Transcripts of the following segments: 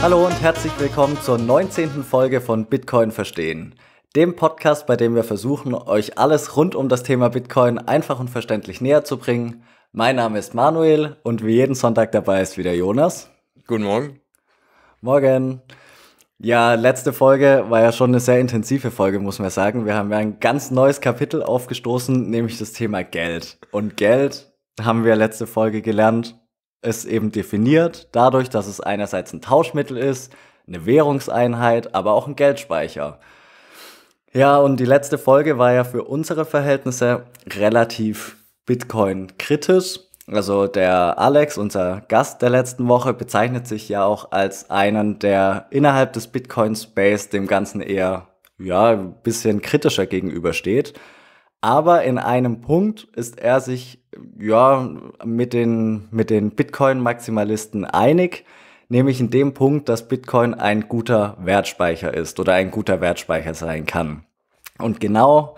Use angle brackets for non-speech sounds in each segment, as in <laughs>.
Hallo und herzlich willkommen zur 19. Folge von Bitcoin Verstehen, dem Podcast, bei dem wir versuchen, euch alles rund um das Thema Bitcoin einfach und verständlich näher zu bringen. Mein Name ist Manuel und wie jeden Sonntag dabei ist wieder Jonas. Guten Morgen. Morgen. Ja, letzte Folge war ja schon eine sehr intensive Folge, muss man sagen. Wir haben ja ein ganz neues Kapitel aufgestoßen, nämlich das Thema Geld. Und Geld haben wir letzte Folge gelernt, es eben definiert, dadurch, dass es einerseits ein Tauschmittel ist, eine Währungseinheit, aber auch ein Geldspeicher. Ja, und die letzte Folge war ja für unsere Verhältnisse relativ Bitcoin kritisch. Also der Alex, unser Gast der letzten Woche, bezeichnet sich ja auch als einen, der innerhalb des Bitcoin-Space dem Ganzen eher ja, ein bisschen kritischer gegenübersteht. Aber in einem Punkt ist er sich ja mit den, mit den Bitcoin-Maximalisten einig, nämlich in dem Punkt, dass Bitcoin ein guter Wertspeicher ist oder ein guter Wertspeicher sein kann. Und genau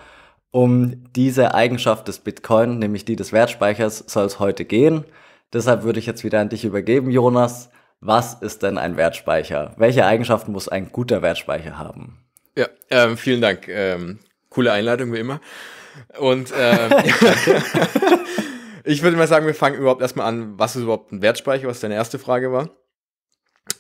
um diese Eigenschaft des Bitcoin, nämlich die des Wertspeichers, soll es heute gehen. Deshalb würde ich jetzt wieder an dich übergeben, Jonas. Was ist denn ein Wertspeicher? Welche Eigenschaften muss ein guter Wertspeicher haben? Ja, ähm, vielen Dank. Ähm, coole Einladung wie immer. Und ähm, ich würde mal sagen, wir fangen überhaupt erstmal an, was ist überhaupt ein Wertspeicher, was deine erste Frage war.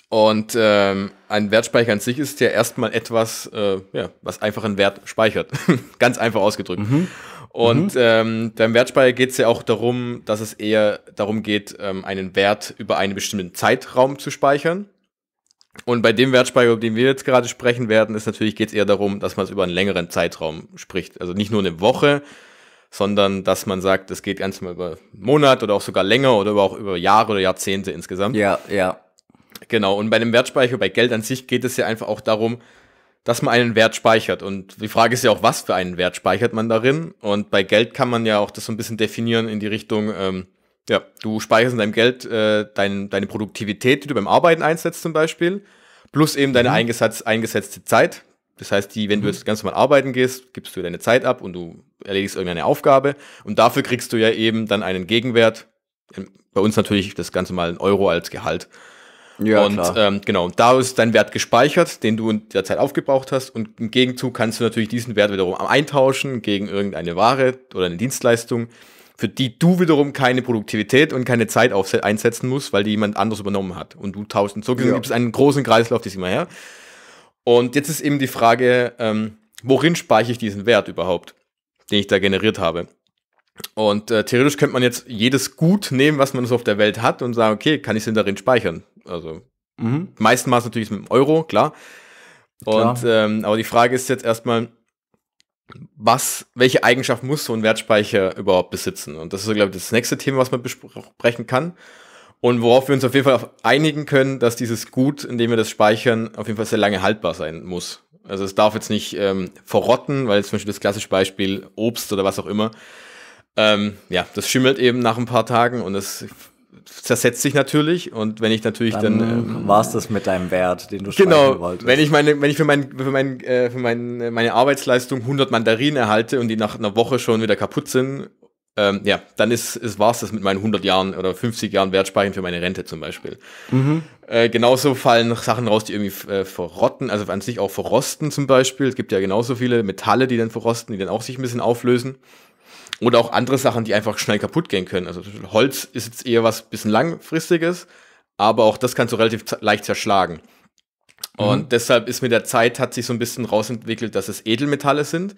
Und ähm, ein Wertspeicher an sich ist ja erstmal etwas, äh, ja, was einfach einen Wert speichert. <laughs> Ganz einfach ausgedrückt. Mhm. Und mhm. ähm, beim Wertspeicher geht es ja auch darum, dass es eher darum geht, ähm, einen Wert über einen bestimmten Zeitraum zu speichern. Und bei dem Wertspeicher, über den wir jetzt gerade sprechen werden, ist natürlich geht es eher darum, dass man es über einen längeren Zeitraum spricht. Also nicht nur eine Woche, sondern dass man sagt, es geht ganz mal über einen Monat oder auch sogar länger oder auch über Jahre oder Jahrzehnte insgesamt. Ja, ja. Genau. Und bei dem Wertspeicher, bei Geld an sich geht es ja einfach auch darum, dass man einen Wert speichert. Und die Frage ist ja auch, was für einen Wert speichert man darin? Und bei Geld kann man ja auch das so ein bisschen definieren in die Richtung, ähm, ja, du speicherst in deinem Geld äh, dein, deine Produktivität, die du beim Arbeiten einsetzt zum Beispiel, plus eben deine mhm. eingesetz, eingesetzte Zeit. Das heißt, die, wenn mhm. du jetzt ganz normal arbeiten gehst, gibst du deine Zeit ab und du erledigst irgendeine Aufgabe und dafür kriegst du ja eben dann einen Gegenwert. Ähm, bei uns natürlich das Ganze mal ein Euro als Gehalt. Ja, und klar. Ähm, genau, da ist dein Wert gespeichert, den du in der Zeit aufgebraucht hast. Und im Gegenzug kannst du natürlich diesen Wert wiederum eintauschen gegen irgendeine Ware oder eine Dienstleistung, für die du wiederum keine Produktivität und keine Zeit einsetzen musst, weil die jemand anders übernommen hat. Und du tauschst. Und so ja. gibt es einen großen Kreislauf, die das immer her. Und jetzt ist eben die Frage, ähm, worin speichere ich diesen Wert überhaupt, den ich da generiert habe? Und äh, theoretisch könnte man jetzt jedes Gut nehmen, was man so auf der Welt hat und sagen, okay, kann ich es denn darin speichern? Also mhm. meistenmaß natürlich mit dem Euro, klar. klar. Und ähm, aber die Frage ist jetzt erstmal, was, welche Eigenschaft muss so ein Wertspeicher überhaupt besitzen? Und das ist, glaube ich, das nächste Thema, was man besprechen kann. Und worauf wir uns auf jeden Fall einigen können, dass dieses Gut, in dem wir das speichern, auf jeden Fall sehr lange haltbar sein muss. Also es darf jetzt nicht ähm, verrotten, weil zum Beispiel das klassische Beispiel Obst oder was auch immer, ähm, ja, das schimmelt eben nach ein paar Tagen und es zersetzt sich natürlich und wenn ich natürlich dann, dann ähm, äh, war es das mit deinem Wert, den du genau, wolltest. Wenn ich meine, wenn ich für, mein, für, mein, äh, für mein, äh, meine Arbeitsleistung 100 Mandarinen erhalte und die nach einer Woche schon wieder kaputt sind, ähm, ja, dann ist es war's das mit meinen 100 Jahren oder 50 Jahren Wertspeichern für meine Rente zum Beispiel. Mhm. Äh, genauso fallen Sachen raus, die irgendwie äh, verrotten, also an sich auch verrosten zum Beispiel. Es gibt ja genauso viele Metalle, die dann verrosten, die dann auch sich ein bisschen auflösen. Oder auch andere Sachen, die einfach schnell kaputt gehen können. Also Holz ist jetzt eher was bisschen langfristiges, aber auch das kannst du relativ leicht zerschlagen. Mhm. Und deshalb ist mit der Zeit hat sich so ein bisschen rausentwickelt, dass es Edelmetalle sind,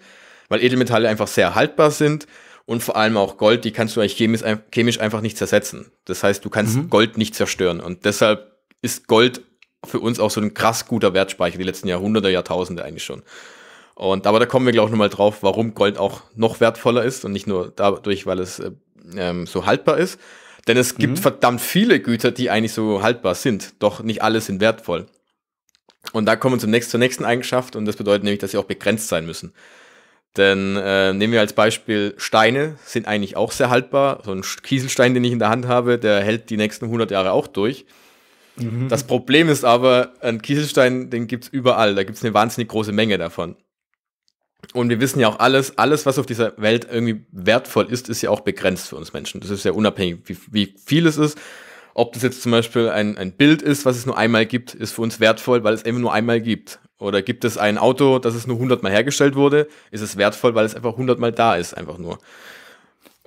weil Edelmetalle einfach sehr haltbar sind und vor allem auch Gold, die kannst du eigentlich chemisch, chemisch einfach nicht zersetzen. Das heißt, du kannst mhm. Gold nicht zerstören und deshalb ist Gold für uns auch so ein krass guter Wertspeicher die letzten Jahrhunderte, Jahrtausende eigentlich schon. Und aber da kommen wir ich, nochmal drauf, warum Gold auch noch wertvoller ist und nicht nur dadurch, weil es äh, ähm, so haltbar ist. Denn es gibt mhm. verdammt viele Güter, die eigentlich so haltbar sind. Doch nicht alle sind wertvoll. Und da kommen wir zum nächsten, zur nächsten Eigenschaft und das bedeutet nämlich, dass sie auch begrenzt sein müssen. Denn äh, nehmen wir als Beispiel Steine, sind eigentlich auch sehr haltbar. So ein Kieselstein, den ich in der Hand habe, der hält die nächsten 100 Jahre auch durch. Mhm. Das Problem ist aber, ein Kieselstein, den gibt's überall. Da gibt's eine wahnsinnig große Menge davon. Und wir wissen ja auch alles, alles, was auf dieser Welt irgendwie wertvoll ist, ist ja auch begrenzt für uns Menschen. Das ist ja unabhängig, wie, wie viel es ist. Ob das jetzt zum Beispiel ein, ein Bild ist, was es nur einmal gibt, ist für uns wertvoll, weil es eben nur einmal gibt. Oder gibt es ein Auto, das es nur hundertmal hergestellt wurde, ist es wertvoll, weil es einfach hundertmal da ist, einfach nur.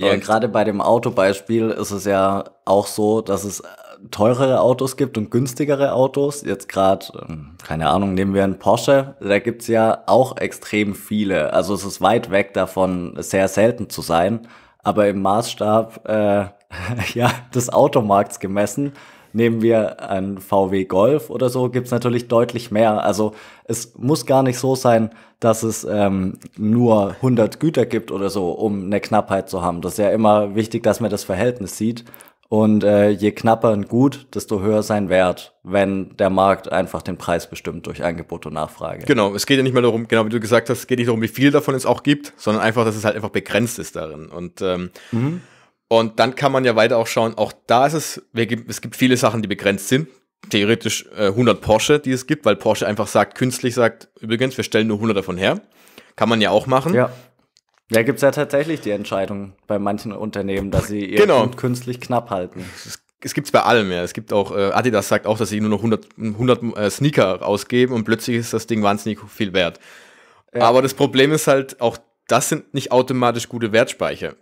Ja, gerade bei dem Autobeispiel ist es ja auch so, dass es teurere Autos gibt und günstigere Autos. Jetzt gerade, ähm, keine Ahnung, nehmen wir einen Porsche, da gibt's ja auch extrem viele. Also es ist weit weg davon, sehr selten zu sein. Aber im Maßstab äh, <laughs> ja, des Automarkts gemessen, nehmen wir einen VW Golf oder so, gibt's natürlich deutlich mehr. Also es muss gar nicht so sein, dass es ähm, nur 100 Güter gibt oder so, um eine Knappheit zu haben. Das ist ja immer wichtig, dass man das Verhältnis sieht. Und äh, je knapper ein Gut, desto höher sein Wert, wenn der Markt einfach den Preis bestimmt durch Angebot und Nachfrage. Genau, es geht ja nicht mehr darum, genau wie du gesagt hast, es geht nicht darum, wie viel davon es auch gibt, sondern einfach, dass es halt einfach begrenzt ist darin. Und, ähm, mhm. und dann kann man ja weiter auch schauen, auch da ist es, es gibt viele Sachen, die begrenzt sind. Theoretisch äh, 100 Porsche, die es gibt, weil Porsche einfach sagt, künstlich sagt, übrigens, wir stellen nur 100 davon her. Kann man ja auch machen. Ja. Da gibt es ja tatsächlich die Entscheidung bei manchen Unternehmen, dass sie ihr genau. künstlich knapp halten. Es, es gibt es bei allem, ja. Es gibt auch, äh, Adidas sagt auch, dass sie nur noch 100, 100 äh, Sneaker ausgeben und plötzlich ist das Ding wahnsinnig viel wert. Ja. Aber das Problem ist halt, auch das sind nicht automatisch gute Wertspeicher.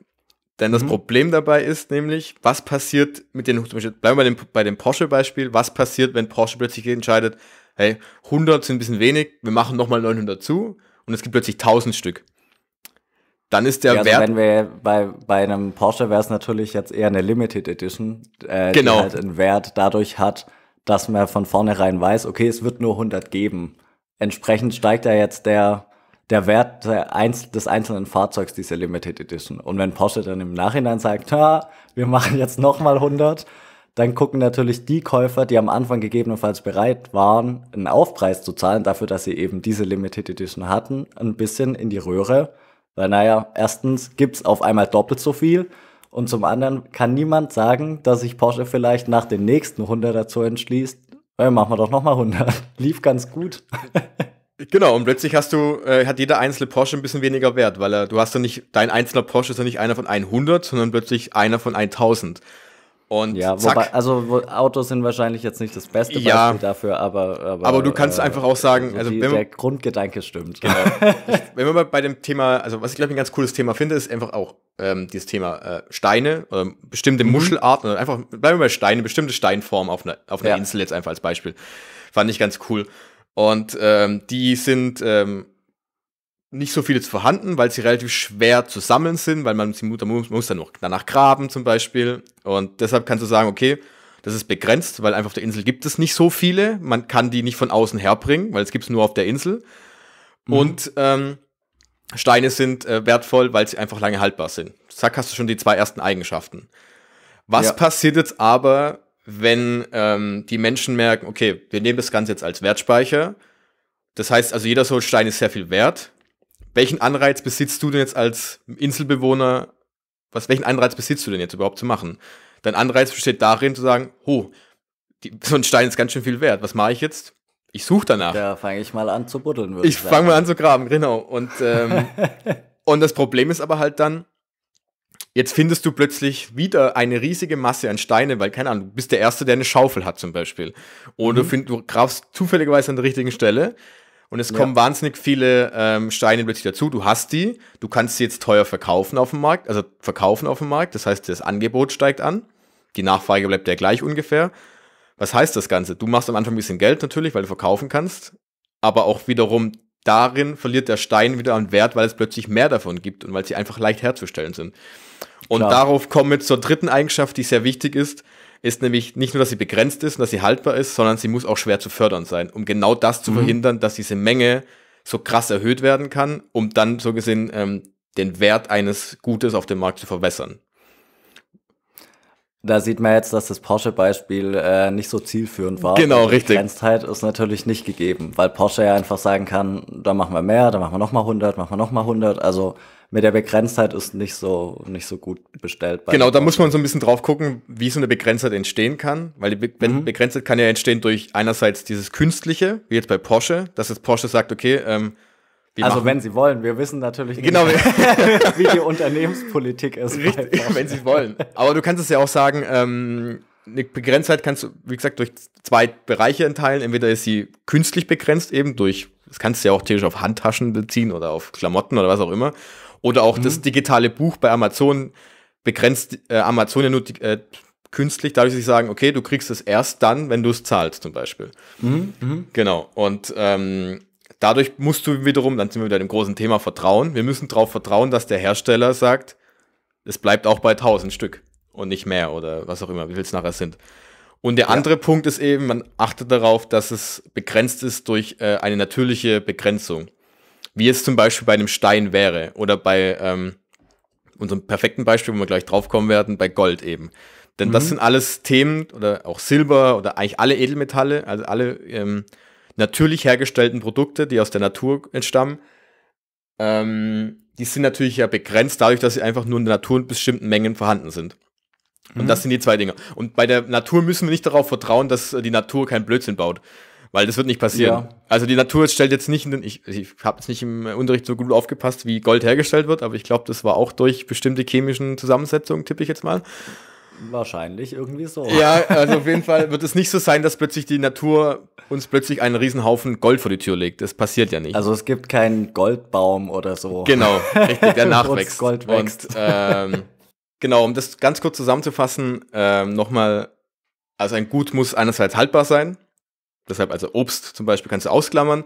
Denn das mhm. Problem dabei ist nämlich, was passiert mit den, zum Beispiel, bleiben wir bei dem, bei dem Porsche-Beispiel, was passiert, wenn Porsche plötzlich entscheidet, hey, 100 sind ein bisschen wenig, wir machen nochmal 900 zu und es gibt plötzlich 1000 Stück dann ist der ja, also Wert. Wenn wir bei, bei einem Porsche wäre es natürlich jetzt eher eine Limited Edition, äh, genau. die halt einen Wert dadurch hat, dass man von vornherein weiß, okay, es wird nur 100 geben. Entsprechend steigt ja jetzt der, der Wert des einzelnen Fahrzeugs dieser Limited Edition. Und wenn Porsche dann im Nachhinein sagt, ha, wir machen jetzt nochmal 100, dann gucken natürlich die Käufer, die am Anfang gegebenenfalls bereit waren, einen Aufpreis zu zahlen, dafür, dass sie eben diese Limited Edition hatten, ein bisschen in die Röhre weil naja, erstens gibt es auf einmal doppelt so viel und zum anderen kann niemand sagen, dass sich Porsche vielleicht nach den nächsten 100 dazu entschließt, äh, machen wir doch nochmal 100. <laughs> Lief ganz gut. <laughs> Genau, und plötzlich hast du, äh, hat jeder einzelne Porsche ein bisschen weniger Wert, weil äh, du hast ja nicht, dein einzelner Porsche ist ja nicht einer von 100, sondern plötzlich einer von 1000. Und ja, zack. wobei, also Autos sind wahrscheinlich jetzt nicht das beste Beispiel ja, dafür, aber, aber. Aber du kannst äh, einfach auch sagen, also die, wenn man, der Grundgedanke stimmt. Genau. <laughs> wenn mal bei dem Thema, also was ich glaube ein ganz cooles Thema finde, ist einfach auch ähm, dieses Thema äh, Steine oder bestimmte mhm. Muschelarten oder einfach, bleiben wir bei Steine, bestimmte Steinformen auf einer auf einer ja. Insel jetzt einfach als Beispiel. Fand ich ganz cool. Und ähm, die sind ähm, nicht so viele vorhanden, weil sie relativ schwer zu sammeln sind, weil man sie man muss dann noch danach graben zum Beispiel. Und deshalb kannst du sagen, okay, das ist begrenzt, weil einfach auf der Insel gibt es nicht so viele. Man kann die nicht von außen herbringen, weil es gibt es nur auf der Insel. Mhm. Und ähm, Steine sind äh, wertvoll, weil sie einfach lange haltbar sind. Zack, hast du schon die zwei ersten Eigenschaften. Was ja. passiert jetzt aber, wenn ähm, die Menschen merken, okay, wir nehmen das Ganze jetzt als Wertspeicher. Das heißt also, jeder Soulstein ist sehr viel wert welchen Anreiz besitzt du denn jetzt als Inselbewohner, was, welchen Anreiz besitzt du denn jetzt überhaupt zu machen? Dein Anreiz besteht darin zu sagen, ho, die, <laughs> so ein Stein ist ganz schön viel wert, was mache ich jetzt? Ich suche danach. Ja, fange ich mal an zu buddeln. Ich, ich fange mal an zu graben, genau. Und, ähm, <laughs> und das Problem ist aber halt dann, Jetzt findest du plötzlich wieder eine riesige Masse an Steinen, weil, keine Ahnung, du bist der Erste, der eine Schaufel hat zum Beispiel. Oder mhm. du, find, du grabst zufälligerweise an der richtigen Stelle und es kommen ja. wahnsinnig viele ähm, Steine plötzlich dazu. Du hast die, du kannst sie jetzt teuer verkaufen auf dem Markt, also verkaufen auf dem Markt. Das heißt, das Angebot steigt an, die Nachfrage bleibt ja gleich ungefähr. Was heißt das Ganze? Du machst am Anfang ein bisschen Geld natürlich, weil du verkaufen kannst, aber auch wiederum darin verliert der Stein wieder an Wert, weil es plötzlich mehr davon gibt und weil sie einfach leicht herzustellen sind. Und Klar. darauf kommen wir zur dritten Eigenschaft, die sehr wichtig ist ist nämlich nicht nur, dass sie begrenzt ist und dass sie haltbar ist, sondern sie muss auch schwer zu fördern sein, um genau das zu mhm. verhindern, dass diese Menge so krass erhöht werden kann, um dann so gesehen ähm, den Wert eines Gutes auf dem Markt zu verwässern. Da sieht man jetzt, dass das Porsche-Beispiel äh, nicht so zielführend war. Genau, richtig. Die Begrenztheit ist natürlich nicht gegeben, weil Porsche ja einfach sagen kann, da machen wir mehr, da machen wir nochmal 100, machen wir nochmal 100. Also mit der Begrenztheit ist nicht so, nicht so gut bestellt. genau, da muss man so ein bisschen drauf gucken, wie so eine Begrenztheit entstehen kann, weil die Be mhm. Begrenztheit kann ja entstehen durch einerseits dieses Künstliche, wie jetzt bei Porsche, dass jetzt Porsche sagt, okay, ähm, also wenn sie wollen, wir wissen natürlich nicht, genau. <laughs> wie die Unternehmenspolitik ist. Richtig, wenn sie wollen. Aber du kannst es ja auch sagen, ähm, eine Begrenztheit kannst du, wie gesagt, durch zwei Bereiche enteilen. Entweder ist sie künstlich begrenzt, eben durch, das kannst du ja auch theoretisch auf Handtaschen beziehen oder auf Klamotten oder was auch immer. Oder auch mhm. das digitale Buch bei Amazon begrenzt äh, Amazon ja nur äh, künstlich, dadurch, dass sie sagen, okay, du kriegst es erst dann, wenn du es zahlst, zum Beispiel. Mhm, mhm. Genau. Und ähm, dadurch musst du wiederum, dann sind wir wieder dem großen Thema Vertrauen. Wir müssen darauf vertrauen, dass der Hersteller sagt, es bleibt auch bei 1000 Stück und nicht mehr oder was auch immer, wie viel es nachher sind. Und der andere ja. Punkt ist eben, man achtet darauf, dass es begrenzt ist durch äh, eine natürliche Begrenzung. Wie es zum Beispiel bei einem Stein wäre oder bei ähm, unserem perfekten Beispiel, wo wir gleich drauf kommen werden, bei Gold eben. Denn mhm. das sind alles Themen oder auch Silber oder eigentlich alle Edelmetalle, also alle ähm, natürlich hergestellten Produkte, die aus der Natur entstammen. Ähm, die sind natürlich ja begrenzt dadurch, dass sie einfach nur in der Natur in bestimmten Mengen vorhanden sind. Und mhm. das sind die zwei Dinge. Und bei der Natur müssen wir nicht darauf vertrauen, dass äh, die Natur keinen Blödsinn baut. Weil das wird nicht passieren. Ja. Also die Natur stellt jetzt nicht, in ich, ich habe jetzt nicht im Unterricht so gut aufgepasst, wie Gold hergestellt wird, aber ich glaube, das war auch durch bestimmte chemischen Zusammensetzungen, tippe ich jetzt mal. Wahrscheinlich irgendwie so. Ja, also auf jeden Fall wird es nicht so sein, dass plötzlich die Natur uns plötzlich einen Riesenhaufen Gold vor die Tür legt. Das passiert ja nicht. Also es gibt keinen Goldbaum oder so. Genau, richtig, der <laughs> nachwächst. Gold wächst. Und, ähm, genau, um das ganz kurz zusammenzufassen, ähm, nochmal, also ein Gut muss einerseits haltbar sein, Deshalb also Obst zum Beispiel kannst du ausklammern.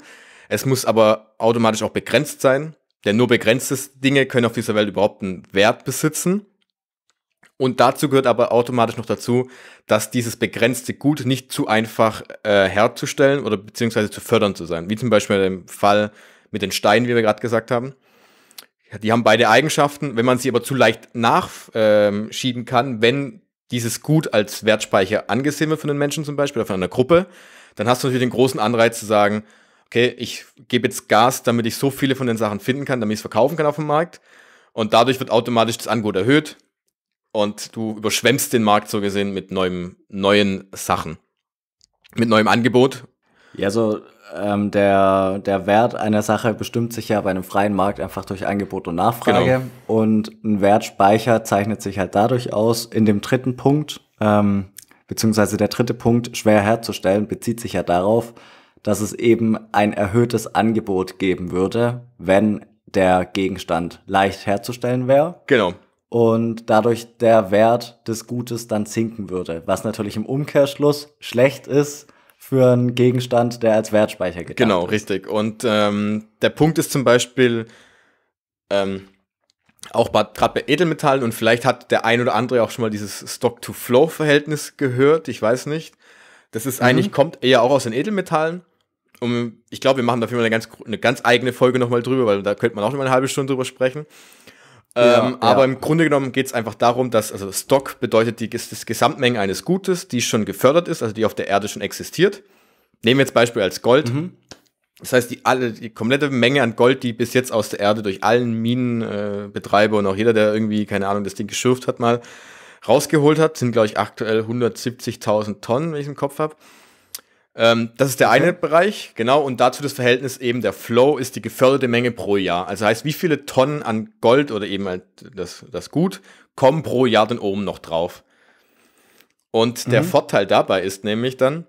Es muss aber automatisch auch begrenzt sein, denn nur begrenzte Dinge können auf dieser Welt überhaupt einen Wert besitzen. Und dazu gehört aber automatisch noch dazu, dass dieses begrenzte Gut nicht zu einfach äh, herzustellen oder beziehungsweise zu fördern zu sein. Wie zum Beispiel im Fall mit den Steinen, wie wir gerade gesagt haben. Die haben beide Eigenschaften. Wenn man sie aber zu leicht nachschieben ähm, kann, wenn dieses Gut als Wertspeicher angesehen wird von den Menschen zum Beispiel oder von einer Gruppe, dann hast du natürlich den großen Anreiz zu sagen, okay, ich gebe jetzt Gas, damit ich so viele von den Sachen finden kann, damit ich es verkaufen kann auf dem Markt. Und dadurch wird automatisch das Angebot erhöht und du überschwemmst den Markt so gesehen mit neuem, neuen Sachen, mit neuem Angebot. Ja, so also, ähm, der, der Wert einer Sache bestimmt sich ja bei einem freien Markt einfach durch Angebot und Nachfrage. Genau. Und ein Wertspeicher zeichnet sich halt dadurch aus, in dem dritten Punkt, ähm, Beziehungsweise der dritte Punkt, schwer herzustellen, bezieht sich ja darauf, dass es eben ein erhöhtes Angebot geben würde, wenn der Gegenstand leicht herzustellen wäre. Genau. Und dadurch der Wert des Gutes dann sinken würde, was natürlich im Umkehrschluss schlecht ist für einen Gegenstand, der als Wertspeicher gedacht genau, ist. Genau, richtig. Und ähm, der Punkt ist zum Beispiel, ähm, auch gerade bei Edelmetallen und vielleicht hat der ein oder andere auch schon mal dieses Stock-to-Flow-Verhältnis gehört, ich weiß nicht. Das ist mhm. eigentlich, kommt eher auch aus den Edelmetallen. Und ich glaube, wir machen dafür mal eine ganz, eine ganz eigene Folge nochmal drüber, weil da könnte man auch nochmal eine halbe Stunde drüber sprechen. Ja, ähm, ja. Aber im Grunde genommen geht es einfach darum, dass, also Stock bedeutet die, das Gesamtmenge eines Gutes, die schon gefördert ist, also die auf der Erde schon existiert. Nehmen wir jetzt Beispiel als Gold. Mhm. Das heißt, die, alle, die komplette Menge an Gold, die bis jetzt aus der Erde durch allen Minenbetreiber äh, und auch jeder, der irgendwie, keine Ahnung, das Ding geschürft hat, mal rausgeholt hat, sind, glaube ich, aktuell 170.000 Tonnen, wenn ich im Kopf habe. Ähm, das ist der eine Bereich, genau, und dazu das Verhältnis eben, der Flow ist die geförderte Menge pro Jahr. Also heißt, wie viele Tonnen an Gold oder eben halt das, das Gut kommen pro Jahr dann oben noch drauf. Und der mhm. Vorteil dabei ist nämlich dann,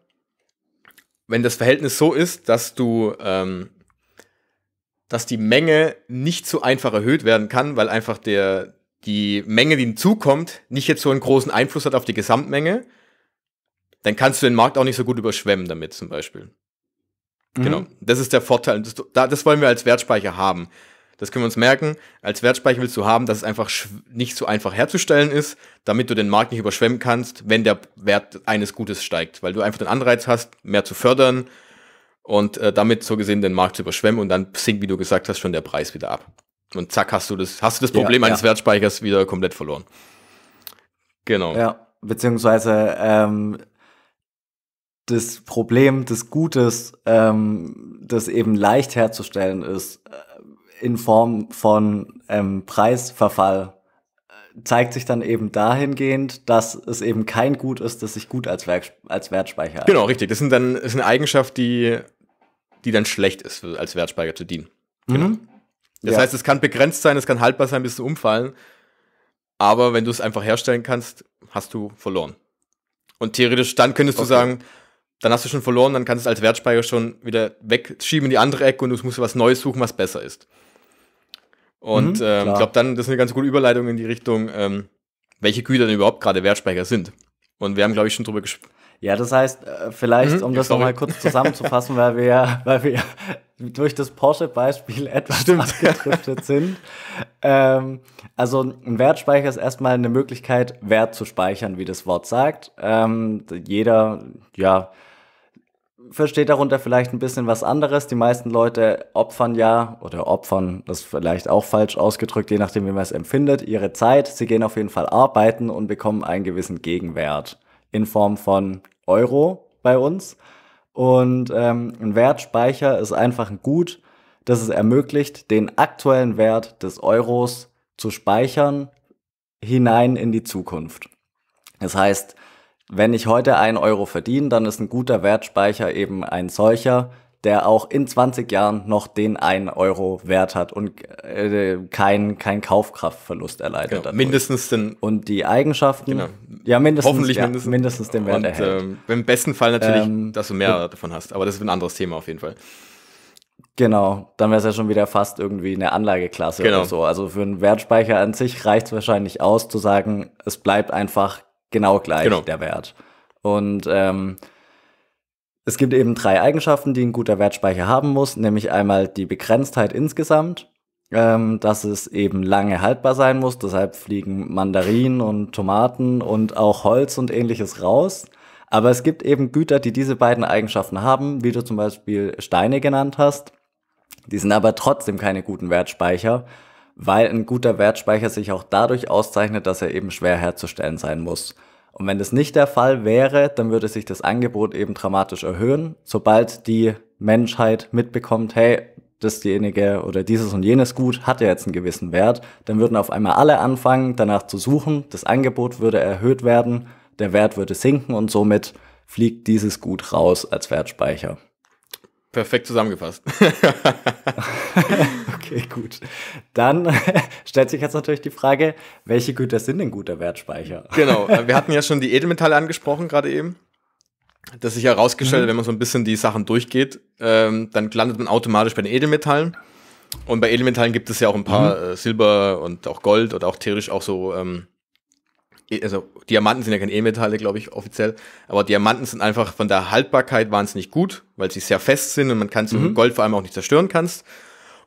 wenn das Verhältnis so ist, dass du, ähm, dass die Menge nicht so einfach erhöht werden kann, weil einfach der, die Menge, die hinzukommt, nicht jetzt so einen großen Einfluss hat auf die Gesamtmenge, dann kannst du den Markt auch nicht so gut überschwemmen damit zum Beispiel. Mhm. Genau, das ist der Vorteil. Das, das wollen wir als Wertspeicher haben das können wir uns merken, als Wertspeicher willst du haben, dass es einfach nicht so einfach herzustellen ist, damit du den Markt nicht überschwemmen kannst, wenn der Wert eines Gutes steigt, weil du einfach den Anreiz hast, mehr zu fördern und äh, damit so gesehen den Markt zu überschwemmen und dann sinkt, wie du gesagt hast, schon der Preis wieder ab. Und zack, hast du das, hast du das Problem ja, ja. eines Wertspeichers wieder komplett verloren. Genau. Ja, beziehungsweise ähm, das Problem des Gutes, ähm, das eben leicht herzustellen ist, in Form von ähm, Preisverfall äh, zeigt sich dann eben dahingehend, dass es eben kein Gut ist, das sich gut als, Werk, als Wertspeicher Genau, richtig. Das, sind dann, ist eine Eigenschaft, die, die dann schlecht ist, als Wertspeicher zu dienen. Mhm. Genau. Mhm. Das ja. heißt, es kann begrenzt sein, es kann haltbar sein, bis zu umfallen. Aber wenn du es einfach herstellen kannst, hast du verloren. Und theoretisch dann könntest okay. du sagen, dann hast du schon verloren, dann kannst du es als Wertspeicher schon wieder wegschieben in die andere Ecke und du musst was Neues suchen, was besser ist. Und ich mhm, ähm, glaube, dann, das ist eine ganz gute Überleitung in die Richtung, ähm, welche Güter denn überhaupt gerade Wertspeicher sind. Und wir haben, glaube ich, schon drüber gesprochen. Ja, das heißt, äh, vielleicht, mhm, um das nochmal kurz zusammenzufassen, weil wir ja, <laughs> weil wir durch das Porsche-Beispiel <laughs> etwas Stimmt. abgedriftet sind. ähm, also ein Wertspeicher ist erstmal eine Möglichkeit, Wert zu speichern, wie das Wort sagt. Ähm, jeder, ja, versteht darunter vielleicht ein bisschen was anderes. Die meisten Leute opfern ja, oder opfern, das vielleicht auch falsch ausgedrückt, je nachdem, wie man es empfindet, ihre Zeit. Sie gehen auf jeden Fall arbeiten und bekommen einen gewissen Gegenwert in Form von Euro bei uns. Und ähm, ein Wertspeicher ist einfach ein Gut, das es ermöglicht, den aktuellen Wert des Euros zu speichern hinein in die Zukunft. Das heißt, wenn ich heute einen Euro verdiene, dann ist ein guter Wertspeicher eben ein solcher, der auch in 20 Jahren noch den einen Euro Wert hat und äh, kein, kein Kaufkraftverlust erleidet. Genau, mindestens den. Und die Eigenschaften. Genau. Ja, mindestens, hoffentlich ja, mindestens, mindestens den Wert und, erhält. Ähm, Im besten Fall natürlich, ähm, dass du mehr davon hast, aber das ist ein anderes Thema auf jeden Fall. Genau, dann wäre es ja schon wieder fast irgendwie eine Anlageklasse genau. oder so. Also für einen Wertspeicher an sich reicht es wahrscheinlich aus, zu sagen, es bleibt einfach genau gleich genau. der Wert. Und ähm, es gibt eben drei Eigenschaften, die ein guter Wertspeicher haben muss, nämlich einmal die Begrenztheit insgesamt, ähm, dass es eben lange haltbar sein muss, deshalb fliegen Mandarinen und Tomaten und auch Holz und ähnliches raus. Aber es gibt eben Güter, die diese beiden Eigenschaften haben, wie du zum Beispiel Steine genannt hast. Die sind aber trotzdem keine guten Wertspeicher, weil ein guter Wertspeicher sich auch dadurch auszeichnet, dass er eben schwer herzustellen sein muss. Und wenn das nicht der Fall wäre, dann würde sich das Angebot eben dramatisch erhöhen, sobald die Menschheit mitbekommt, hey, dasjenige oder dieses und jenes Gut hat ja jetzt einen gewissen Wert, dann würden auf einmal alle anfangen, danach zu suchen, das Angebot würde erhöht werden, der Wert würde sinken und somit fliegt dieses Gut raus als Wertspeicher. Perfekt zusammengefasst. <laughs> okay, gut. Dann <laughs> stellt sich jetzt natürlich die Frage, welche Güter sind denn guter Wertspeicher? Genau, <laughs> wir hatten ja schon die Edelmetalle angesprochen gerade eben. Das sich herausgestellt, mhm. wenn man so ein bisschen die Sachen durchgeht, ähm, dann landet man automatisch bei den Edelmetallen. Und bei Edelmetallen gibt es ja auch ein paar mhm. äh, Silber und auch Gold oder auch theoretisch auch so ähm, E, also Diamanten sind ja keine E-Metalle, glaube ich, offiziell, aber Diamanten sind einfach von der Haltbarkeit wahnsinnig gut, weil sie sehr fest sind und man kann sie mhm. mit Gold vor allem auch nicht zerstören kannst.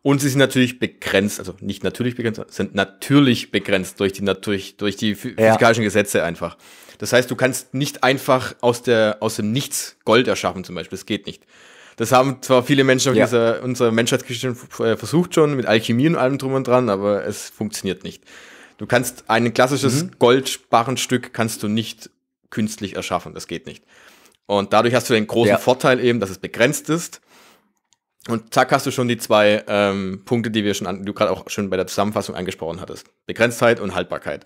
Und sie sind natürlich begrenzt, also nicht natürlich begrenzt, sind natürlich begrenzt durch die, natürlich, durch die physikalischen ja. Gesetze einfach. Das heißt, du kannst nicht einfach aus, der, aus dem Nichts Gold erschaffen zum Beispiel. Das geht nicht. Das haben zwar viele Menschen auf ja. dieser, unserer Menschheitsgeschichte versucht schon, mit Alchemie und allem drum und dran, aber es funktioniert nicht. Du kannst ein klassisches mhm. Goldbarrenstück kannst du nicht künstlich erschaffen. Das geht nicht. Und dadurch hast du den großen ja. Vorteil eben, dass es begrenzt ist. Und zack hast du schon die zwei ähm, Punkte, die wir schon an, du gerade auch schon bei der Zusammenfassung angesprochen hattest. Begrenztheit und Haltbarkeit.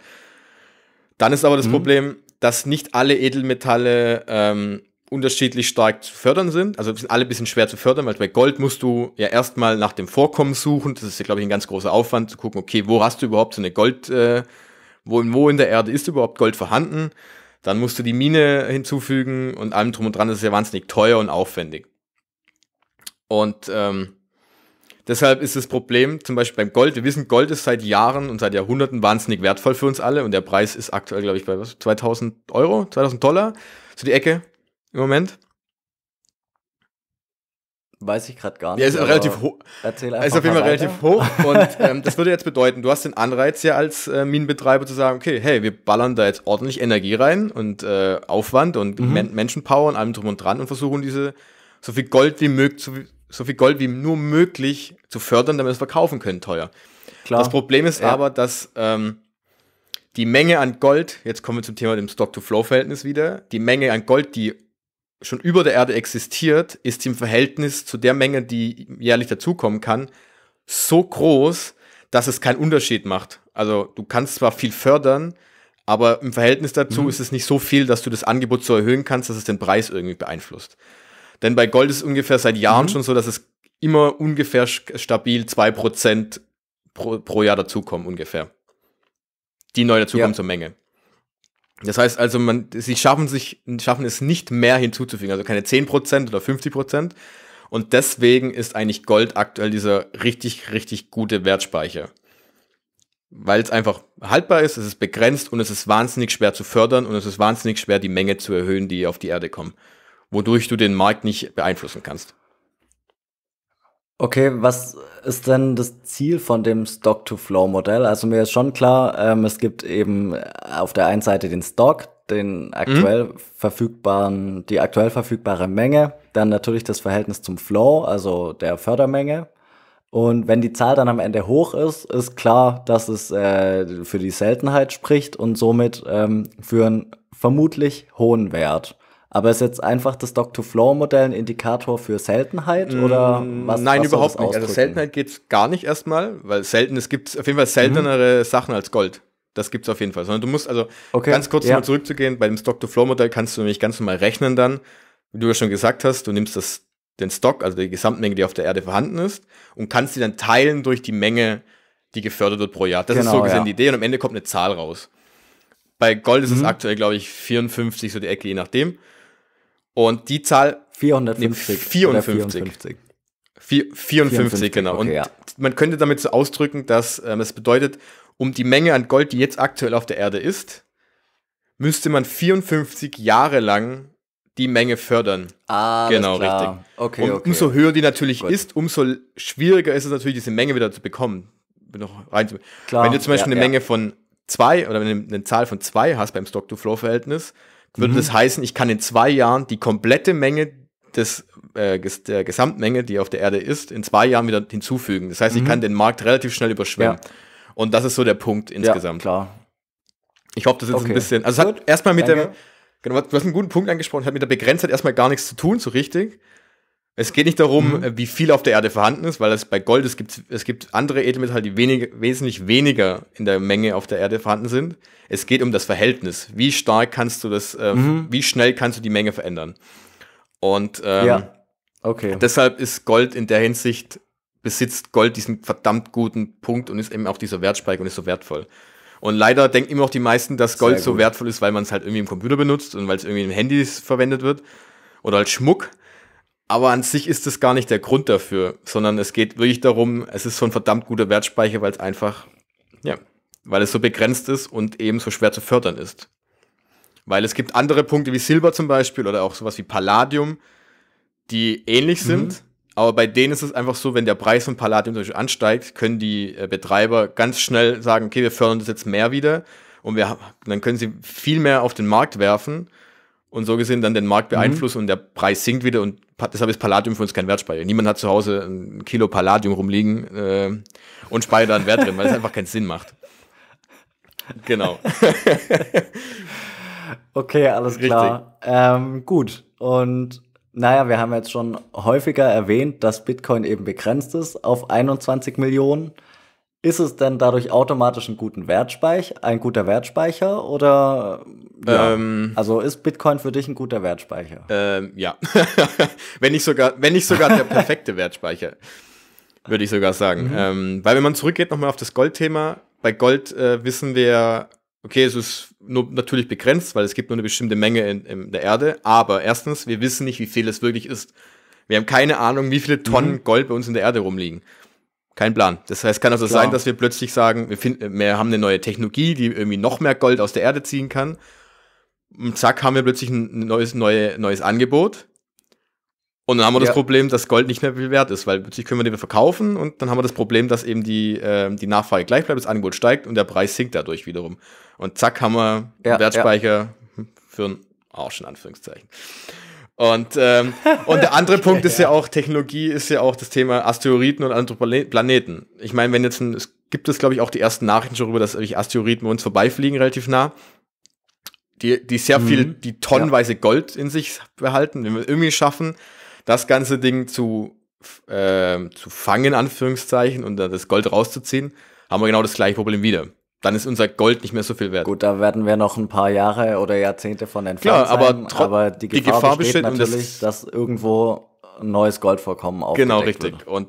Dann ist aber das mhm. Problem, dass nicht alle Edelmetalle ähm, unterschiedlich stark zu fördern sind. Also sind alle ein bisschen schwer zu fördern, weil bei Gold musst du ja erstmal nach dem Vorkommen suchen. Das ist ja, glaube ich, ein ganz großer Aufwand zu gucken, okay, wo hast du überhaupt so eine Gold, äh, wo, wo in der Erde ist überhaupt Gold vorhanden? Dann musst du die Mine hinzufügen und allem drum und dran. Das ist ja wahnsinnig teuer und aufwendig. Und ähm, deshalb ist das Problem zum Beispiel beim Gold. Wir wissen, Gold ist seit Jahren und seit Jahrhunderten wahnsinnig wertvoll für uns alle und der Preis ist aktuell, glaube ich, bei was? 2000 Euro, 2000 Dollar, so die Ecke im Moment? Weiß ich gerade gar nicht. Der ist relativ hoch. Erzähl einfach. Ist auf jeden Fall relativ hoch. Und <laughs> ähm, das würde jetzt bedeuten, du hast den Anreiz ja als äh, Minenbetreiber zu sagen, okay, hey, wir ballern da jetzt ordentlich Energie rein und äh, Aufwand und mhm. Men Menschenpower und allem drum und dran und versuchen diese so viel Gold wie möglich, so, so viel Gold wie nur möglich zu fördern, damit wir es verkaufen können, teuer. Klar. Das Problem ist ja. aber, dass ähm, die Menge an Gold, jetzt kommen wir zum Thema dem Stock-to-Flow-Verhältnis wieder, die Menge an Gold, die schon über der Erde existiert, ist im Verhältnis zu der Menge, die jährlich dazukommen kann, so groß, dass es keinen Unterschied macht. Also du kannst zwar viel fördern, aber im Verhältnis dazu mhm. ist es nicht so viel, dass du das Angebot so erhöhen kannst, dass es den Preis irgendwie beeinflusst. Denn bei Gold ist es ungefähr seit Jahren mhm. schon so, dass es immer ungefähr stabil 2% pro, pro Jahr dazukommen, ungefähr. Die neu dazukommen ja. zur Menge. Das heißt also, man, sie schaffen, sich, schaffen es nicht mehr hinzuzufügen, also keine 10% oder 50%. Und deswegen ist eigentlich Gold aktuell dieser richtig, richtig gute Wertspeicher. Weil es einfach haltbar ist, es ist begrenzt und es ist wahnsinnig schwer zu fördern und es ist wahnsinnig schwer, die Menge zu erhöhen, die auf die Erde kommen. Wodurch du den Markt nicht beeinflussen kannst. Okay, was ist denn das Ziel von dem Stock-to-Flow-Modell? Also mir ist schon klar, ähm, es gibt eben äh, auf der einen Seite den Stock, den aktuell mhm. verfügbaren, die aktuell verfügbare Menge, dann natürlich das Verhältnis zum Flow, also der Fördermenge. Und wenn die Zahl dann am Ende hoch ist, ist klar, dass es äh, für die Seltenheit spricht und somit ähm, für einen vermutlich hohen Wert. Aber ist jetzt einfach das Dog-to-Flow-Modell ein Indikator für Seltenheit mm, oder was? Nein, was überhaupt nicht. Also Seltenheit geht es gar nicht erstmal, weil selten, es gibt auf jeden Fall seltenere mhm. Sachen als Gold. Das gibt es auf jeden Fall. Sondern du musst also okay. ganz kurz ja. mal zurückzugehen, bei dem Stock-to-Flow-Modell kannst du nämlich ganz normal rechnen dann, wie du ja schon gesagt hast, du nimmst das, den Stock, also die Gesamtmenge, die auf der Erde vorhanden ist, und kannst sie dann teilen durch die Menge, die gefördert wird pro Jahr. Das genau, ist so gesehen ja. die Idee und am Ende kommt eine Zahl raus. Bei Gold ist mhm. es aktuell, glaube ich, 54, so die Ecke, je nachdem. Und die Zahl 450. Nee, 54. 54. 54, 54 genau. Okay, und ja. man könnte damit so ausdrücken, dass ähm, es bedeutet, um die Menge an Gold, die jetzt aktuell auf der Erde ist, müsste man 54 Jahre lang die Menge fördern. Ah, genau, richtig. Okay, und okay. umso höher die natürlich Gut. ist, umso schwieriger ist es natürlich, diese Menge wieder zu bekommen. Noch rein Klar, wenn du zum Beispiel ja, eine ja. Menge von zwei oder eine, eine Zahl von zwei hast beim Stock-to-Flow-Verhältnis, würde mhm. das heißen, ich kann in zwei Jahren die komplette Menge des, äh, der Gesamtmenge, die auf der Erde ist, in zwei Jahren wieder hinzufügen. Das heißt, mhm. ich kann den Markt relativ schnell überschwemmen. Ja. Und das ist so der Punkt insgesamt. Ja, klar. Ich hoffe, das ist okay. ein bisschen. Also, es hat erstmal mit Danke. dem. Genau, du hast einen guten Punkt angesprochen, hat mit der Begrenztheit erstmal gar nichts zu tun, so richtig. Es geht nicht darum, mhm. Äh, wie viel auf der Erde vorhanden ist, weil es bei Gold, es gibt, es gibt andere Edelmetalle, halt, die wenig, wesentlich weniger in der Menge auf der Erde vorhanden sind. Es geht um das Verhältnis. Wie stark kannst du das, äh, mhm. wie schnell kannst du die Menge verändern? Und ähm, ja. okay. deshalb ist Gold in der Hinsicht, besitzt Gold diesen verdammt guten Punkt und ist eben auch dieser Wertspeicher und ist so wertvoll. Und leider denken immer auch die meisten, dass Gold so wertvoll ist, weil man es halt irgendwie im Computer benutzt und weil es irgendwie im Handy verwendet wird. Oder als halt Schmuck. Aber an sich ist das gar nicht der Grund dafür, sondern es geht wirklich darum, es ist so ein verdammt guter Wertspeicher, weil es einfach, ja, weil es so begrenzt ist und eben so schwer zu fördern ist. Weil es gibt andere Punkte wie Silber zum Beispiel oder auch sowas wie Palladium, die ähnlich mhm. sind, aber bei denen ist es einfach so, wenn der Preis von Palladium zum Beispiel ansteigt, können die äh, Betreiber ganz schnell sagen, okay, wir fördern das jetzt mehr wieder und wir, dann können sie viel mehr auf den Markt werfen und so gesehen dann den Markt beeinflussen mhm. und der Preis sinkt wieder und deshalb ist Palladium für uns kein Wertspeicher. Niemand hat zu Hause ein Kilo Palladium rumliegen äh, und speichert einen Wert drin, weil es einfach keinen Sinn macht. Genau. <laughs> okay, alles klar. Ähm, gut. Und naja, wir haben jetzt schon häufiger erwähnt, dass Bitcoin eben begrenzt ist auf 21 Millionen. Ist es denn dadurch automatisch ein, guten Wertspeicher, ein guter Wertspeicher oder ja. ähm, also ist Bitcoin für dich ein guter Wertspeicher? Ähm, ja, <laughs> wenn nicht sogar, wenn nicht sogar der perfekte Wertspeicher, würde ich sogar sagen. Mhm. Ähm, weil wenn man zurückgeht nochmal auf das Goldthema, bei Gold äh, wissen wir, okay, es ist nur natürlich begrenzt, weil es gibt nur eine bestimmte Menge in, in der Erde. Aber erstens, wir wissen nicht, wie viel es wirklich ist. Wir haben keine Ahnung, wie viele Tonnen mhm. Gold bei uns in der Erde rumliegen. Kein Plan. Das heißt, kann also Klar. sein, dass wir plötzlich sagen, wir, find, wir haben eine neue Technologie, die irgendwie noch mehr Gold aus der Erde ziehen kann. Und zack, haben wir plötzlich ein neues, neue, neues Angebot. Und dann haben wir ja. das Problem, dass Gold nicht mehr viel wert ist, weil plötzlich können wir den verkaufen und dann haben wir das Problem, dass eben die, äh, die Nachfrage gleich bleibt, das Angebot steigt und der Preis sinkt dadurch wiederum. Und zack haben wir ja, einen Wertspeicher ja. für einen Arsch, in Anführungszeichen. Und, ähm, und der andere Punkt ist ja auch, Technologie ist ja auch das Thema Asteroiden und andere Planeten. Ich meine, wenn jetzt ein, es gibt es, glaube ich, auch die ersten Nachrichten schon darüber, dass wirklich Asteroiden uns vorbeifliegen, relativ nah. Die, die sehr mhm. viel, die tonnenweise ja. Gold in sich behalten, wenn wir irgendwie schaffen, das ganze Ding zu, äh, zu fangen, Anführungszeichen, und dann das Gold rauszuziehen, haben wir genau das gleiche Problem wieder dann ist unser Gold nicht mehr so viel wert. Gut, da werden wir noch ein paar Jahre oder Jahrzehnte von entfernt Klar, sein, aber, aber die Gefahr, die Gefahr besteht, besteht, natürlich, das dass irgendwo ein neues Goldvorkommen aufgedeckt Genau, richtig. Wird. Und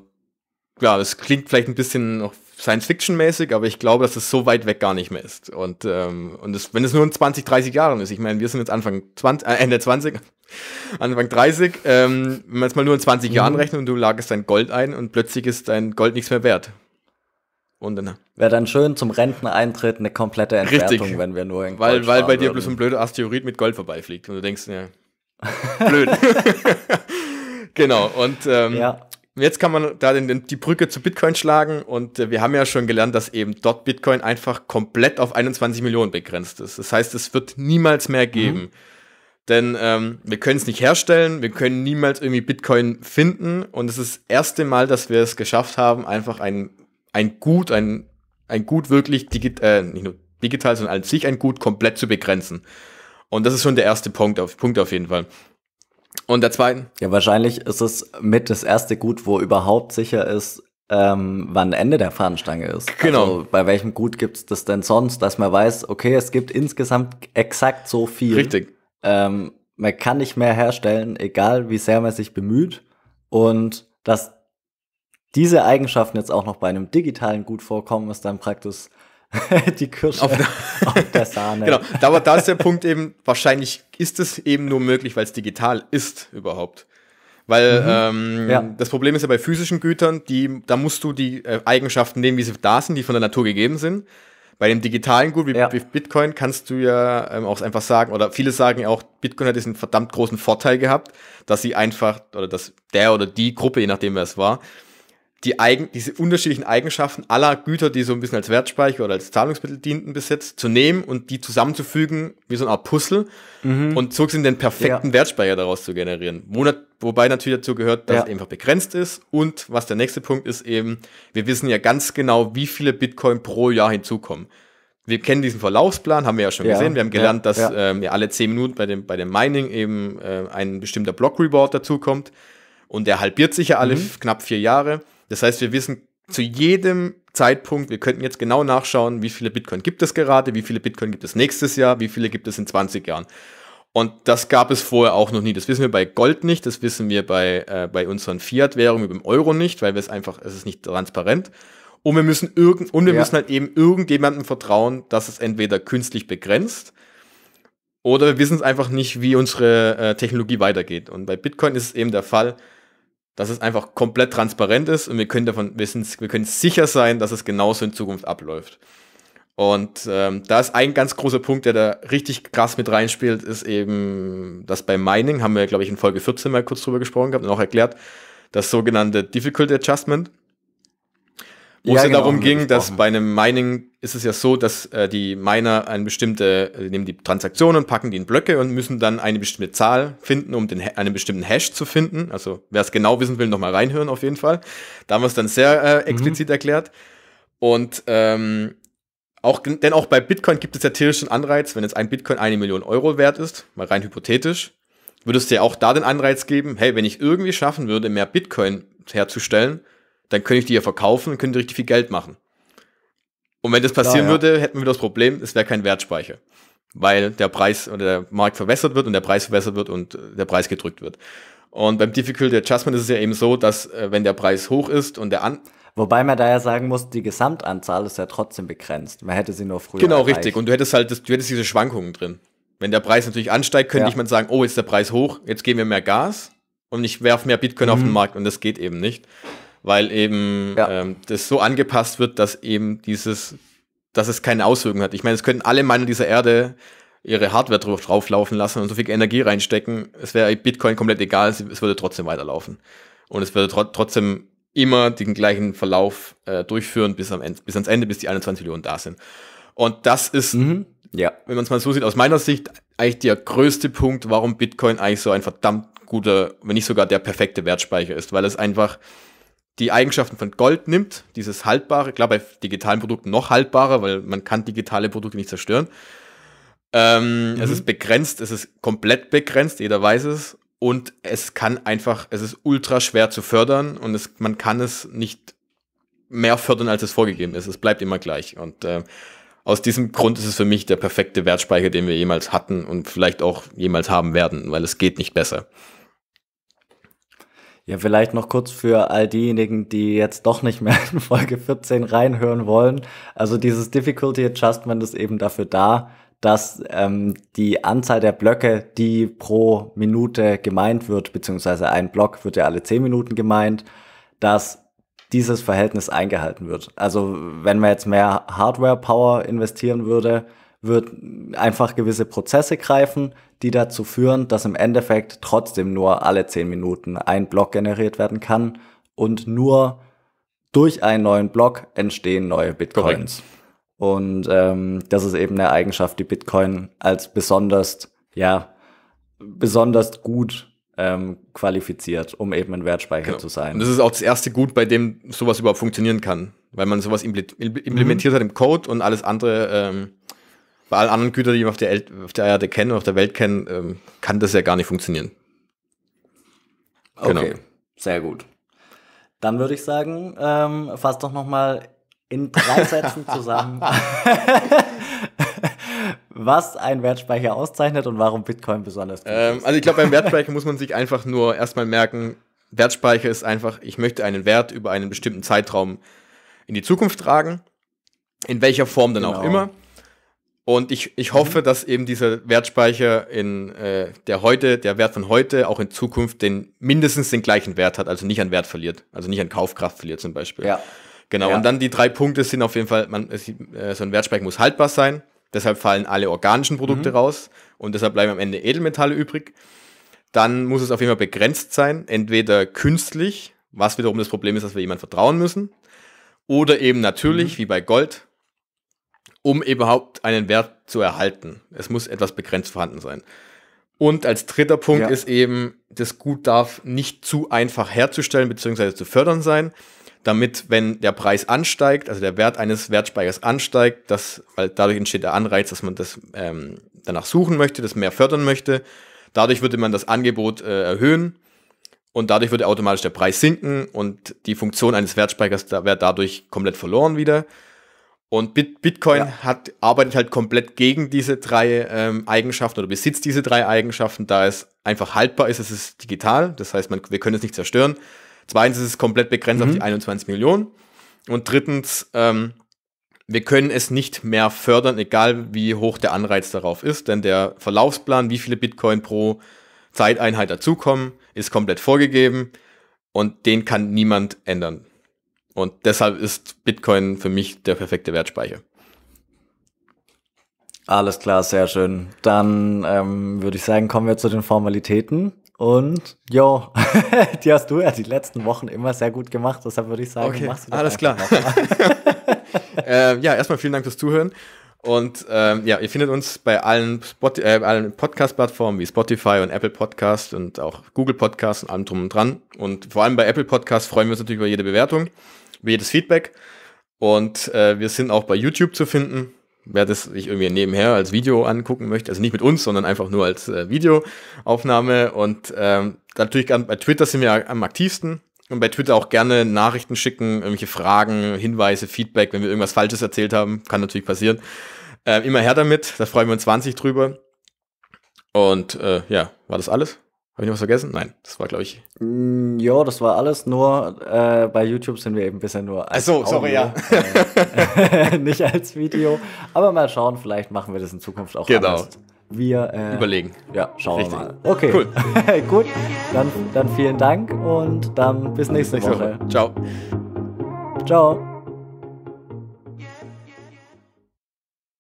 klar, das klingt vielleicht ein bisschen Science-Fiction-mäßig, aber ich glaube, dass es das so weit weg gar nicht mehr ist. Und, ähm, und das, wenn es nur in 20, 30 Jahren ist, ich meine, wir sind jetzt Anfang 20, äh, Ende 20, <laughs> Anfang 30, ähm, wenn man es mal nur in 20 mhm. Jahren rechnet und du lagerst dein Gold ein und plötzlich ist dein Gold nichts mehr wert. Und dann Wäre dann schön zum Renteneintritt eine komplette Entwertung, richtig. wenn wir nur in Gold Weil, weil bei dir bloß ein blöder Asteroid mit Gold vorbeifliegt und du denkst, ja, blöd. <laughs> genau, und ähm, ja. jetzt kann man da den, den, die Brücke zu Bitcoin schlagen und äh, wir haben ja schon gelernt, dass eben dort Bitcoin einfach komplett auf 21 Millionen begrenzt ist. Das heißt, es wird niemals mehr mhm. geben. Mhm. Denn ähm, wir können es nicht herstellen, wir können niemals irgendwie Bitcoin finden und es ist das erste Mal, dass wir es geschafft haben, einfach einen ein Gut, ein, ein Gut wirklich digital, äh, nicht nur digital, sondern an sich ein Gut komplett zu begrenzen. Und das ist schon der erste Punkt auf, Punkt auf jeden Fall. Und der zweite? Ja, wahrscheinlich ist es mit das erste Gut, wo überhaupt sicher ist, ähm, wann Ende der Fahnenstange ist. Genau. Also, bei welchem Gut gibt es das denn sonst, dass man weiß, okay, es gibt insgesamt exakt so viel. Richtig. Ähm, man kann nicht mehr herstellen, egal wie sehr man sich bemüht. Und dass diese Eigenschaften jetzt auch noch bei einem digitalen gut vorkommen, ist dann praktisch <laughs> die Kirsche auf der, <laughs> auf der Sahne. genau, aber da ist der Punkt eben, wahrscheinlich ist es eben nur möglich, weil es digital ist überhaupt. Weil mhm. ähm, ja. das Problem ist ja bei physischen Gütern, die, da musst du die äh, Eigenschaften nehmen, wie sie da sind, die von der Natur gegeben sind. Bei dem digitalen Gut wie, ja. wie Bitcoin kannst du ja ähm, auch einfach sagen, oder viele sagen ja auch, Bitcoin hat diesen verdammt großen Vorteil gehabt, dass sie einfach, oder dass der oder die Gruppe, je nachdem wer es war, die Eigen, diese unterschiedlichen Eigenschaften aller Güter, die so ein bisschen als Wertspeicher oder als Zahlungsmittel dienten, besitzt, zu nehmen und die zusammenzufügen wie so eine Art Puzzle mhm. und so sind den perfekten ja. Wertspeicher daraus zu generieren. Wo, wobei natürlich dazu gehört, dass ja. es einfach begrenzt ist und was der nächste Punkt ist eben, wir wissen ja ganz genau, wie viele Bitcoin pro Jahr hinzukommen. Wir kennen diesen Verlaufsplan, haben wir ja schon ja. gesehen. Wir haben gelernt, dass ähm, ja. alle zehn Minuten bei dem, bei dem Mining eben äh, ein bestimmter Block-Reward dazukommt. Und der halbiert sich ja alle mhm. knapp vier Jahre. Das heißt, wir wissen zu jedem Zeitpunkt, wir könnten jetzt genau nachschauen, wie viele Bitcoin gibt es gerade, wie viele Bitcoin gibt es nächstes Jahr, wie viele gibt es in 20 Jahren. Und das gab es vorher auch noch nie. Das wissen wir bei Gold nicht, das wissen wir bei, äh, bei unseren Fiat-Währungen, über dem Euro nicht, weil wir es einfach, es ist nicht transparent. Und wir müssen irgend, und wir ja. müssen halt eben irgendjemandem vertrauen, dass es entweder künstlich begrenzt oder wir wissen es einfach nicht, wie unsere äh, Technologie weitergeht. Und bei Bitcoin ist es eben der Fall, dass es einfach komplett transparent ist und wir können davon wissen, wir können sicher sein, dass es genauso in Zukunft abläuft. Und ähm, da ist ein ganz großer Punkt, der da richtig krass mit reinspielt, ist eben, dass bei Mining, haben wir, glaube ich, in Folge 14 mal kurz drüber gesprochen gehabt und auch erklärt, das sogenannte Difficulty Adjustment. Wo ja, es ja genau, darum ging, dass bei einem Mining ist es ja so, dass äh, die Miner eine bestimmte, äh, nehmen die Transaktionen, packen die in Blöcke und müssen dann eine bestimmte Zahl finden, um den, einen bestimmten Hash zu finden. Also wer es genau wissen will, nochmal reinhören auf jeden Fall. Da haben wir es dann sehr äh, mhm. explizit mhm. erklärt. Und ähm, auch, denn auch bei Bitcoin gibt es ja theoretisch einen Anreiz, wenn jetzt ein Bitcoin eine Million Euro wert ist, mal rein hypothetisch, würdest du ja auch da den Anreiz geben, hey, wenn ich irgendwie schaffen würde, mehr Bitcoin herzustellen, dann könnte ich die ja verkaufen und könnte richtig viel Geld machen. Und wenn das passieren Klar, ja. würde, hätten wir das Problem, es wäre kein Wertspeicher. Weil der Preis oder der Markt verwässert wird und der Preis verwässert wird und äh, der Preis gedrückt wird. Und beim Difficulty Adjustment ist es ja eben so, dass äh, wenn der Preis hoch ist und der an Wobei man da ja sagen muss, die Gesamtanzahl ist ja trotzdem begrenzt. Man hätte sie nur früher. Genau, erreicht. richtig. Und du hättest halt, du hättest diese Schwankungen drin. Wenn der Preis natürlich ansteigt, könnte ja. ich mal sagen, oh, jetzt ist der Preis hoch, jetzt geben wir mehr Gas und ich werfe mehr Bitcoin mhm. auf den mhm. Markt und das geht eben nicht weil eben ja. ähm, das so angepasst wird, dass eben dieses, dass es keine Auswirkungen hat. Ich meine, es könnten alle Miner dieser Erde ihre Hardware drauf, drauflaufen lassen und so viel Energie reinstecken. Es wäre Bitcoin komplett egal, es, würde trotzdem weiterlaufen. Und es würde tro trotzdem immer den gleichen Verlauf äh, durchführen bis, am bis ans Ende, bis die 21 Millionen da sind. Und das ist, mhm. ja. wenn man es mal so sieht, aus meiner Sicht eigentlich der größte Punkt, warum Bitcoin eigentlich so ein verdammt guter, wenn nicht sogar der perfekte Wertspeicher ist, weil es einfach die Eigenschaften von Gold nimmt, dieses haltbare, klar bei digitalen Produkten noch haltbarer, weil man kann digitale Produkte nicht zerstören. Ähm, mhm. Es ist begrenzt, es ist komplett begrenzt, jeder weiß es. Und es kann einfach, es ist ultra schwer zu fördern und es, man kann es nicht mehr fördern, als es vorgegeben ist. Es bleibt immer gleich. Und äh, aus diesem Grund ist es für mich der perfekte Wertspeicher, den wir jemals hatten und vielleicht auch jemals haben werden, weil es geht nicht besser. Ja, vielleicht noch kurz für all diejenigen, die jetzt doch nicht mehr in Folge 14 reinhören wollen. Also dieses Difficulty Adjustment ist eben dafür da, dass ähm, die Anzahl der Blöcke, die pro Minute gemeint wird, beziehungsweise ein Block wird ja alle 10 Minuten gemeint, dass dieses Verhältnis eingehalten wird. Also wenn man jetzt mehr Hardware-Power investieren würde, wird einfach gewisse Prozesse greifen, die dazu führen, dass im Endeffekt trotzdem nur alle 10 Minuten ein Block generiert werden kann und nur durch einen neuen Block entstehen neue Bitcoins. Correct. Und ähm, das ist eben eine Eigenschaft, die Bitcoin als besonders, ja, besonders gut ähm, qualifiziert, um eben ein Wertspeicher genau. zu sein. Und das ist auch das erste Gut, bei dem sowas überhaupt funktionieren kann, weil man sowas implementiert mhm. hat im Code und alles andere ähm, bei allen anderen Gütern, die wir auf der, El auf der Erde kennen, auf der Welt kennen, ähm, kann das ja gar nicht funktionieren. Genau. Okay, sehr gut. Dann würde ich sagen, ähm, fass doch noch mal in drei Sätzen zusammen, <laughs> was ein Wertspeicher auszeichnet und warum Bitcoin besonders gut ähm, ist. Also ich glaube, beim <laughs> Wertspeicher muss man sich einfach nur erstmal merken, Wertspeicher ist einfach, ich möchte einen Wert über einen bestimmten Zeitraum in die Zukunft tragen, in welcher Form dann genau. auch immer. Und ich, ich hoffe, mhm. dass eben dieser Wertspeicher in äh, der heute, der Wert von heute auch in Zukunft den mindestens den gleichen Wert hat, also nicht an Wert verliert, also nicht an Kaufkraft verliert zum Beispiel. Ja. Genau. Ja. Und dann die drei Punkte sind auf jeden Fall, man, äh, so ein Wertspeicher muss haltbar sein. Deshalb fallen alle organischen Produkte mhm. raus und deshalb bleiben am Ende Edelmetalle übrig. Dann muss es auf jeden Fall begrenzt sein, entweder künstlich, was wiederum das Problem ist, dass wir jemandem vertrauen müssen, oder eben natürlich, mhm. wie bei Gold, um überhaupt einen Wert zu erhalten. Es muss etwas begrenzt vorhanden sein. Und als dritter Punkt ja. ist eben, das Gut darf nicht zu einfach herzustellen bzw. zu fördern sein, damit, wenn der Preis ansteigt, also der Wert eines Wertspeichers ansteigt, dass, weil dadurch entsteht der Anreiz, dass man das ähm, danach suchen möchte, das mehr fördern möchte. Dadurch würde man das Angebot äh, erhöhen und dadurch würde automatisch der Preis sinken und die Funktion eines Wertspeichers da wäre dadurch komplett verloren wieder. Und Bit Bitcoin ja. hat, arbeitet halt komplett gegen diese drei ähm, Eigenschaften oder besitzt diese drei Eigenschaften, da es einfach haltbar ist, es ist digital, das heißt, man, wir können es nicht zerstören. Zweitens ist es komplett begrenzt mhm. auf die 21 Millionen. Und drittens, ähm, wir können es nicht mehr fördern, egal wie hoch der Anreiz darauf ist, denn der Verlaufsplan, wie viele Bitcoin pro Zeiteinheit dazukommen, ist komplett vorgegeben und den kann niemand ändern. Und deshalb ist Bitcoin für mich der perfekte Wertspeicher. Alles klar, sehr schön. Dann ähm, würde ich sagen, kommen wir zu den Formalitäten. Und jo, <laughs> die hast du ja die letzten Wochen immer sehr gut gemacht. Deshalb würde ich sagen, okay, machst du das alles klar. <laughs> <laughs> äh, ja, erstmal vielen Dank fürs Zuhören. Und ähm, ja, ihr findet uns bei allen, äh, allen Podcast-Plattformen wie Spotify und Apple Podcast und auch Google Podcast und allem drum und dran. Und vor allem bei Apple Podcast freuen wir uns natürlich über jede Bewertung über jedes Feedback. Und äh, wir sind auch bei YouTube zu finden. Wer das sich irgendwie nebenher als Video angucken möchte, also nicht mit uns, sondern einfach nur als äh, Videoaufnahme. Und ähm, natürlich bei Twitter sind wir am aktivsten. Und bei Twitter auch gerne Nachrichten schicken, irgendwelche Fragen, Hinweise, Feedback, wenn wir irgendwas Falsches erzählt haben. Kann natürlich passieren. Äh, immer her damit, da freuen wir uns 20 drüber. Und äh, ja, war das alles? Habe ich noch was vergessen? Nein, das war, glaube ich. Mm, jo, das war alles nur, äh, bei YouTube sind wir eben bisher nur als Ach so, Audio, sorry, ja. Äh, <laughs> nicht als Video. Aber mal schauen, vielleicht machen wir das in Zukunft auch genau. anders. Wir äh, überlegen. Ja, schauen Richtig. wir mal. Okay. Cool. <laughs> Gut, dann, dann vielen Dank und dann bis nächste, bis nächste Woche. Woche. Ciao. Ciao.